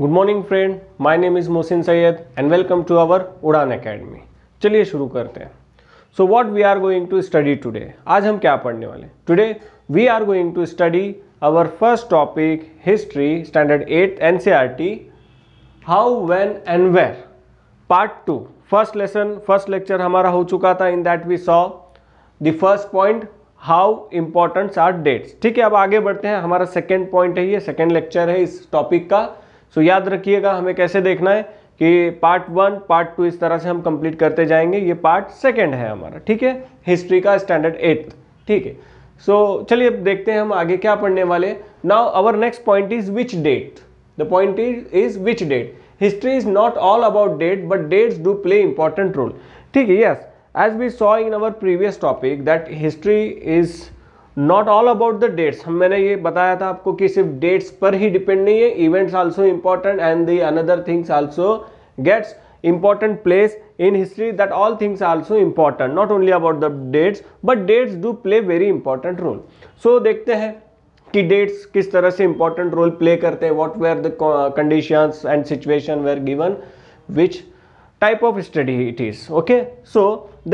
Good morning friend my name is Mohsin Syed and welcome to our Udaan academy चलिए शुरू करते हैं so what we are going to study today आज हम क्या पढ़ने वाले today we are going to study our first topic history standard eight N C R T how when and where part two first lesson first lecture हमारा हो चुका था in that we saw the first point how इम्पॉर्टेंट्स are dates ठीक है अब आगे बढ़ते हैं हमारा सेकेंड पॉइंट है ये सेकेंड लेक्चर है इस टॉपिक का सो याद रखिएगा हमें कैसे देखना है कि पार्ट वन पार्ट टू इस तरह से हम कंप्लीट करते जाएंगे ये पार्ट सेकेंड है हमारा ठीक है हिस्ट्री का स्टैंडर्ड एट्थ ठीक है सो चलिए अब देखते हैं हम आगे क्या पढ़ने वाले now our next point is which date the point is is which date history is not all about date but dates do play important role ठीक है yes as we saw in our previous topic that history is not all about the dates हम मैंने ये बताया था आपको कि सिर्फ डेट्स पर ही डिपेंड नहीं है events also important and the another things also gets important place in history that all things also important not only about the dates but dates do play very important role so देखते हैं कि dates किस तरह से important role play करते हैं what were the conditions and situation were given which type of study it is okay so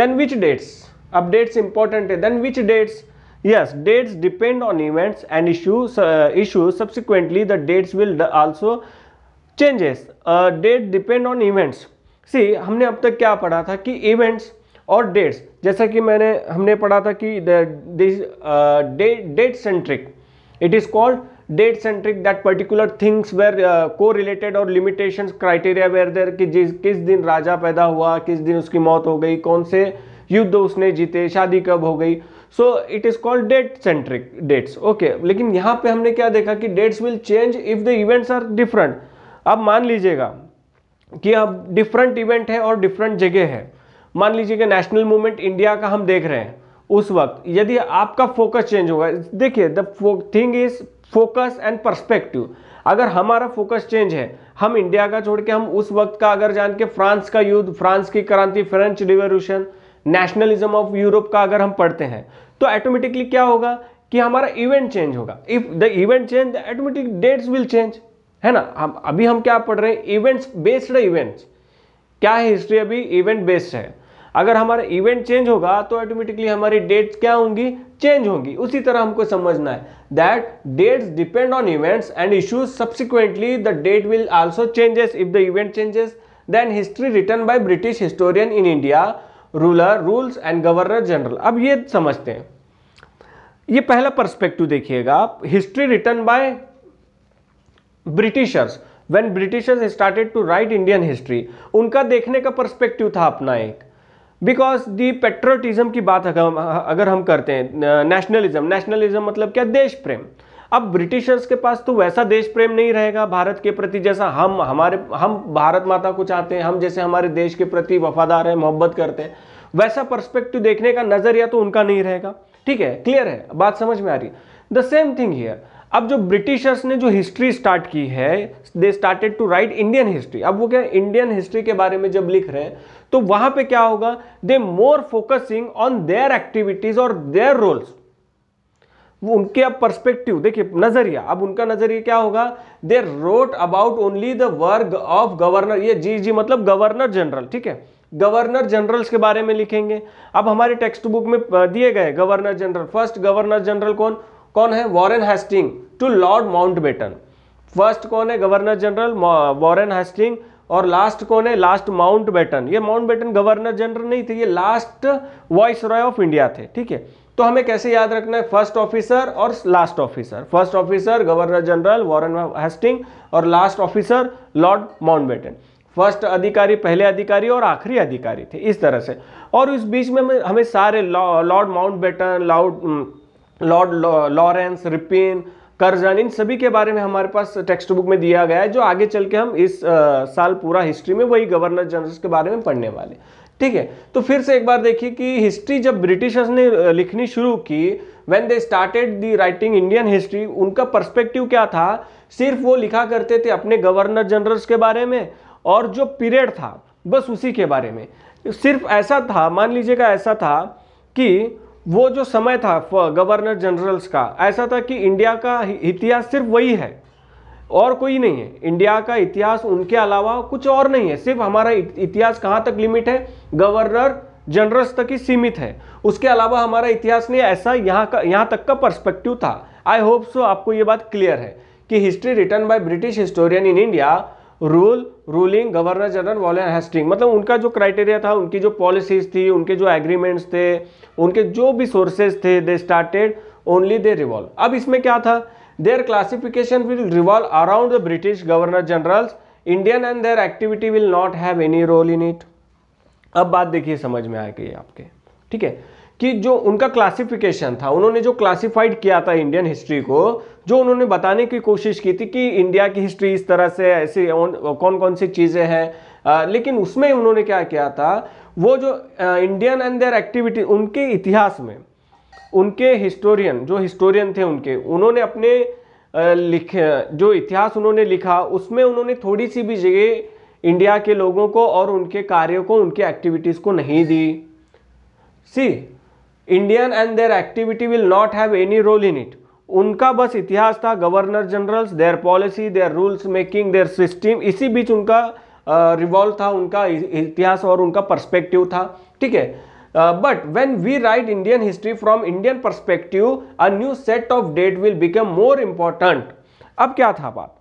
then which dates अब dates important है then which dates yes dates depend on events and issues uh, issues subsequently the dates will also changes uh, date depend on events see हमने अब तक क्या पढ़ा था कि events और dates जैसा कि मैंने हमने पढ़ा था कि date centric it is called date centric that particular things were को रिलेटेड और लिमिटेशन क्राइटेरिया वेर देर कि जिस किस दिन राजा पैदा हुआ किस दिन उसकी मौत हो गई कौन से युद्ध उसने जीते शादी कब हो गई so it is called date centric dates okay लेकिन यहां पे हमने क्या देखा कि dates will change if the events are different अब मान लीजिएगा कि अब डिफरेंट इवेंट है और डिफरेंट जगह है मान लीजिए कि नेशनल मूवमेंट इंडिया का हम देख रहे हैं उस वक्त यदि आपका फोकस चेंज होगा देखिए the thing is focus and perspective अगर हमारा फोकस चेंज है हम इंडिया का छोड़ के हम उस वक्त का अगर जान के फ्रांस का युद्ध फ्रांस की क्रांति French revolution nationalism of Europe का अगर हम पढ़ते हैं तो ऑटोमेटिकली क्या होगा कि हमारा इवेंट चेंज होगा if the event change automatic dates will change है ना हम अभी हम क्या पढ़ रहे हैं इवेंट्स बेस्ड इवेंट्स क्या है हिस्ट्री अभी इवेंट बेस्ड है अगर हमारा इवेंट चेंज होगा तो ऑटोमेटिकली हमारी डेट्स क्या होंगी चेंज होंगी उसी तरह हमको समझना है that dates depend on events and issues subsequently the date will also changes if the event changes then history written by British historian in India ruler rules and governor general अब ये समझते हैं ये पहला पर्सपेक्टिव देखिएगा आप history written by Britishers when Britishers started to write Indian history उनका देखने का पर्सपेक्टिव था अपना एक बिकॉज दी पेट्रोटिज्म की बात अगर हम करते हैं नेशनलिज्म नेशनलिज्म मतलब क्या देश प्रेम अब ब्रिटिशर्स के पास तो वैसा देश प्रेम नहीं रहेगा भारत के प्रति जैसा हम हमारे हम भारत माता को चाहते हैं हम जैसे हमारे देश के प्रति वफादार हैं मोहब्बत करते हैं वैसा पर्सपेक्टिव देखने का नज़रिया तो उनका नहीं रहेगा ठीक है क्लियर है बात समझ में आ रही है द सेम थिंग हियर अब जो ब्रिटिशर्स ने जो हिस्ट्री स्टार्ट की है they started to write Indian history अब वो क्या इंडियन हिस्ट्री के बारे में जब लिख रहे हैं तो वहां पे क्या होगा they more focusing on their activities और देयर रोल्स वो उनके अब पर्सपेक्टिव देखिए नजरिया अब उनका नजरिया क्या होगा they wrote about only the work of governor ये जी जी मतलब गवर्नर जनरल ठीक है गवर्नर जनरल्स के बारे में लिखेंगे अब हमारे टेक्स्ट बुक में दिए गए governor general first governor general कौन कौन है Warren Hastings to Lord Batten first कौन है गवर्नर जनरल वॉरेन हेस्टिंग और लास्ट कौन है लास्ट माउंट बेटन ये माउंट बेटन गवर्नर जनरल नहीं थे ये last viceroy of India थे ठीक है तो हमें कैसे याद रखना है फर्स्ट ऑफिसर और last officer first officer governor general Warren Hastings और last officer Lord Mountbatten first अधिकारी पहले अधिकारी और आखिरी अधिकारी थे इस तरह से और इस बीच में हमें सारे Lord Mountbatten Lord Lord Lawrence Ripon Curzon इन सभी के बारे में हमारे पास टेक्स्ट बुक में दिया गया है जो आगे चल के हम इस आ, साल पूरा हिस्ट्री में वही गवर्नर जनरल्स के बारे में पढ़ने वाले ठीक है तो फिर से एक बार देखिए कि हिस्ट्री जब ब्रिटिशर्स ने लिखनी शुरू की when they started the writing Indian history उनका पर्सपेक्टिव क्या था सिर्फ वो लिखा करते थे अपने गवर्नर जनरल्स के बारे में और जो पीरियड था बस उसी के बारे में सिर्फ ऐसा था मान लीजिएगा ऐसा था कि वो जो समय था गवर्नर जनरल्स का ऐसा था कि इंडिया का इतिहास सिर्फ वही है और कोई नहीं है इंडिया का इतिहास उनके अलावा कुछ और नहीं है सिर्फ हमारा इतिहास कहाँ तक लिमिट है गवर्नर जनरल तक ही सीमित है उसके अलावा हमारा इतिहास नहीं ऐसा यहाँ का यहाँ तक का पर्सपेक्टिव था आई होप सो आपको ये बात क्लियर है कि history written by British historian in India rule ruling governor general Warren Hastings मतलब उनका जो क्राइटेरिया था उनकी जो पॉलिसीज थी उनके जो एग्रीमेंट्स थे उनके जो भी सोर्सेज थे they started only they revolve अब इसमें क्या था Their classification will revolve around the British Governor Generals. Indian and their activity will not have any role in it. ab baat dekhiye समझ में आ गई आपके ठीक है कि जो उनका क्लासिफिकेशन था उन्होंने जो क्लासिफाइड किया था इंडियन हिस्ट्री को जो उन्होंने बताने की कोशिश की थी कि इंडिया की हिस्ट्री इस तरह से ऐसी कौन कौन सी चीज़ें हैं लेकिन उसमें उन्होंने क्या किया था वो जो इंडियन एंड देयर एक्टिविटी उनके इतिहास में उनके हिस्टोरियन जो हिस्टोरियन थे उनके उन्होंने अपने लिखे जो इतिहास उन्होंने लिखा उसमें उन्होंने थोड़ी सी भी जगह इंडिया के लोगों को और उनके कार्यों को उनके एक्टिविटीज़ को नहीं these Indian and their activity will not have any role in it उनका बस इतिहास था governor generals their policy their rules making their system इसी बीच उनका रिवॉल्व था उनका इतिहास और उनका पर्सपेक्टिव था ठीक है but when we write Indian history from Indian perspective a new set of date will become more important अब क्या था बात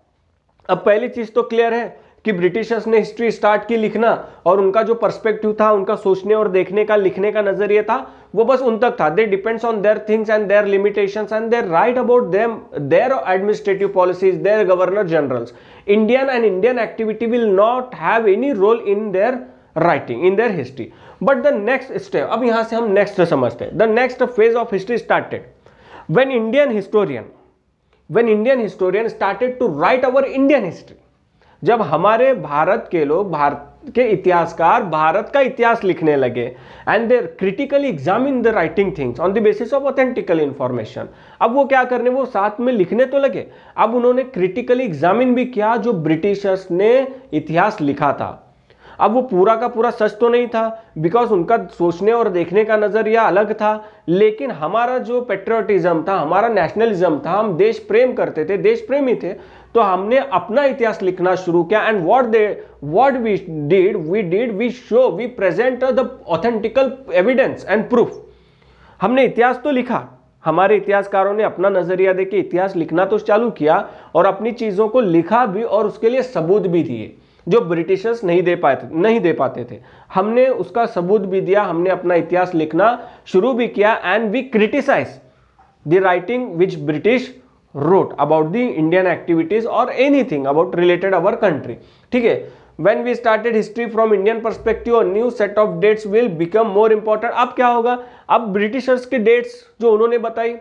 अब पहली चीज तो क्लियर है कि ब्रिटिशर्स ने हिस्ट्री स्टार्ट की लिखना और उनका जो पर्सपेक्टिव था उनका सोचने और देखने का लिखने का नजरिया था वो बस उन तक था they depends on their things and their limitations and their write about them their administrative policies their governor generals Indian and Indian activity will not have any role in their writing in their history but the next step अब यहां से हम next समझते हैं the next phase of history started when Indian historian when Indian historian started to write our Indian history जब हमारे भारत के लोग भारत के इतिहासकार भारत का इतिहास लिखने लगे and there critically examine the writing things on the basis of authentical information अब वो क्या करने वो साथ में लिखने तो लगे अब उन्होंने क्रिटिकली एग्जामिन भी किया जो ब्रिटिशर्स ने इतिहास लिखा था अब वो पूरा का पूरा सच तो नहीं था बिकॉज उनका सोचने और देखने का नज़रिया अलग था लेकिन हमारा जो पेट्रियाटिज़म था हमारा नेशनलिज्म था हम देश प्रेम करते थे देश प्रेमी थे तो हमने अपना इतिहास लिखना शुरू किया and what they what we did we did we show we present the authentical evidence and proof हमने इतिहास तो लिखा हमारे इतिहासकारों ने अपना नजरिया देके इतिहास लिखना तो चालू किया और अपनी चीज़ों को लिखा भी और उसके लिए सबूत भी दिए जो ब्रिटिशर्स नहीं दे पाए थे नहीं दे पाते थे हमने उसका सबूत भी दिया हमने अपना इतिहास लिखना शुरू भी किया and we criticize the writing which British wrote about the Indian activities और anything about related our country ठीक है when we started history from Indian perspective new set of dates will become more important अब क्या होगा अब Britishers के dates जो उन्होंने बताई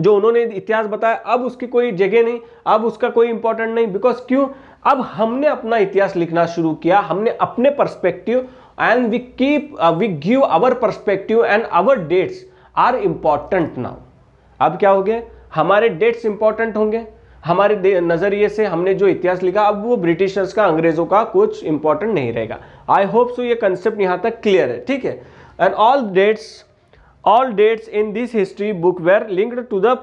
जो उन्होंने इतिहास बताया अब उसकी कोई जगह नहीं अब उसका कोई इंपॉर्टेंट नहीं बिकॉज क्यों अब हमने अपना इतिहास लिखना शुरू किया हमने अपने perspective and we keep we give our perspective and our dates are important now अब क्या हो गया हमारे डेट्स इंपॉर्टेंट होंगे हमारे नज़रिए से हमने जो इतिहास लिखा अब वो ब्रिटिशर्स का अंग्रेज़ों का कुछ इंपॉर्टेंट नहीं रहेगा आई होप सो ये कंसेप्ट यहाँ तक क्लियर है ठीक है and all dates all dates in this history book were linked to the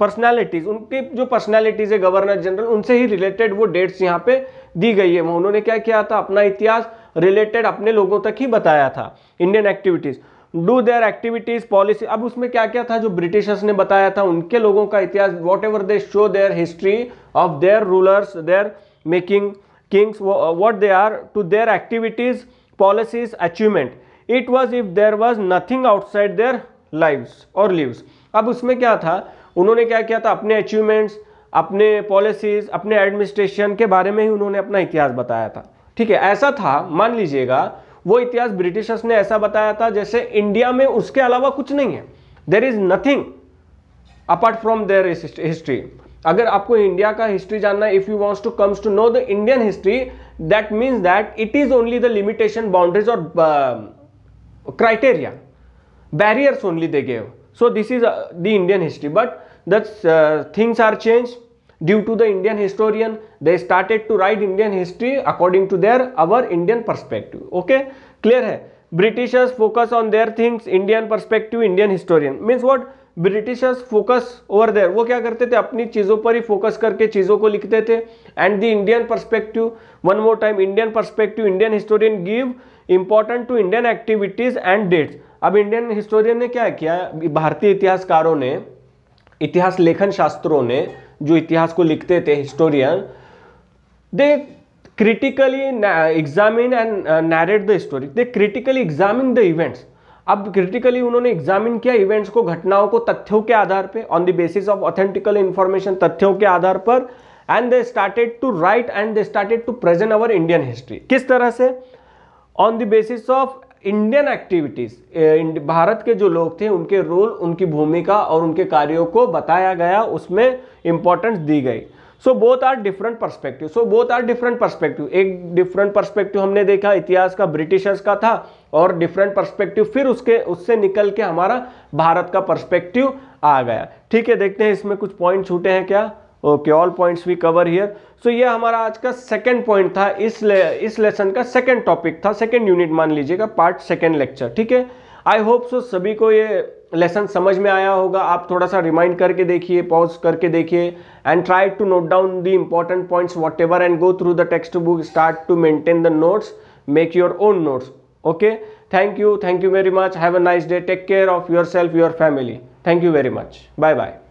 personalities उनकी जो पर्सनालिटीज है गवर्नर जनरल उनसे ही रिलेटेड वो डेट्स यहाँ पे दी गई है उन्होंने क्या किया था अपना इतिहास रिलेटेड अपने लोगों तक ही बताया था Indian activities do their activities policy अब उसमें क्या क्या था जो ब्रिटिशर्स ने बताया था उनके लोगों का इतिहास whatever they show their history of their rulers their making kings what they are to their activities policies achievement it was if there was nothing outside their lives और लिव्स अब उसमें क्या था उन्होंने क्या किया था अपने अचीवमेंट्स अपने पॉलिसीज अपने एडमिनिस्ट्रेशन के बारे में ही उन्होंने अपना इतिहास बताया था ठीक है ऐसा था मान लीजिएगा वो इतिहास ब्रिटिशर्स ने ऐसा बताया था जैसे इंडिया में उसके अलावा कुछ नहीं है there is nothing apart from their history अगर आपको इंडिया का हिस्ट्री जानना if you wants to comes to know the Indian history that means that it is only the limitation boundaries और criteria barriers only they gave so this is the Indian history but that uh, things are changed due to the Indian historian. They started to write Indian history according to their our Indian perspective. Okay, clear hai Britishers focus on their things, Indian perspective, Indian historian. Means what? Britishers focus over their वो क्या करते थे अपनी चीज़ों पर ही focus करके चीज़ों को लिखते थे and the Indian perspective one more time Indian perspective Indian historian give important to Indian activities and dates अब इंडियन हिस्टोरियन ने क्या किया भारतीय इतिहासकारों ने इतिहास लेखन शास्त्रों ने जो इतिहास को लिखते थे historian they critically examine and narrate the story they critically examine the events अब क्रिटिकली उन्होंने एग्जामिन किया इवेंट्स को घटनाओं को तथ्यों के आधार पे on the basis of authentical information तथ्यों के आधार पर and they started to write and they started to present our Indian history किस तरह से on the basis of Indian activities eh, Bharat के जो लोग थे उनके रोल उनकी भूमिका और उनके कार्यों को बताया गया उसमें इंपॉर्टेंस दी गई so both are different perspective so both are different perspective एक डिफरेंट परस्पेक्टिव हमने देखा इतिहास का ब्रिटिशर्स का था और डिफरेंट परस्पेक्टिव फिर उसके उससे निकल के हमारा भारत का परस्पेक्टिव आ गया ठीक है देखते हैं इसमें कुछ पॉइंट छूटे हैं क्या okay all points we cover here so ये हमारा आज का सेकंड पॉइंट था इस ले, इस लेसन का सेकंड टॉपिक था सेकंड यूनिट मान लीजिएगा पार्ट सेकंड लेक्चर ठीक है आई होप सो सभी को ये लेसन समझ में आया होगा आप थोड़ा सा रिमाइंड करके देखिए पॉज करके देखिए and try to note down the important points whatever and go through the textbook start to maintain the notes make your own notes okay thank you thank you very much have a nice day take care of yourself your family thank you very much bye bye